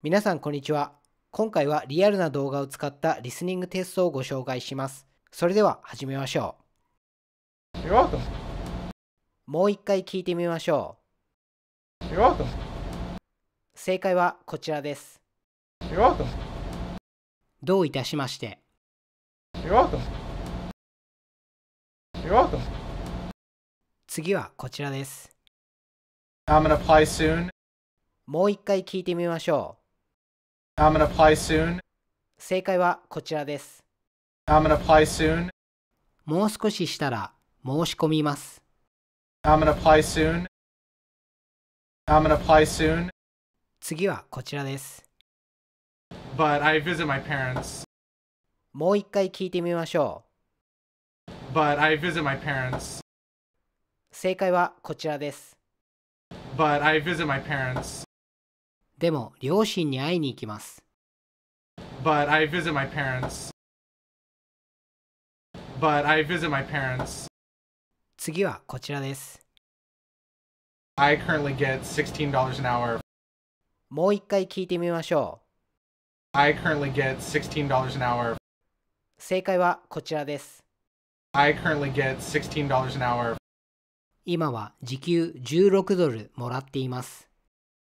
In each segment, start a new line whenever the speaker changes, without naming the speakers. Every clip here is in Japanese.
皆さんこんにちは。今回はリアルな動画を使ったリスニングテストをご紹介します。それでは始めましょう。もう一回聞いてみましょう。正解はこちらです。どういたしまして。次はこちらです。もう一回聞いてみましょう。I'm gonna apply soon. 正解はこちらです。I'm gonna apply soon. もう少ししたら申し込みます。
I'm gonna apply soon.
I'm gonna apply soon. 次はこちらです。But I visit my parents. もう一回聞いてみましょう。But I visit my parents. 正解はこちらです。But I visit my parents. でも、両親に会いに行きます。But I visit my parents. But I visit my parents. 次はこちらです。I currently get $16 an hour. もう一回聞いてみましょう。I currently get $16 an hour. 正解はこちらです。I currently get $16 an hour. 今は時給16ドルもらっています。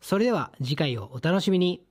それでは次回をお楽しみに。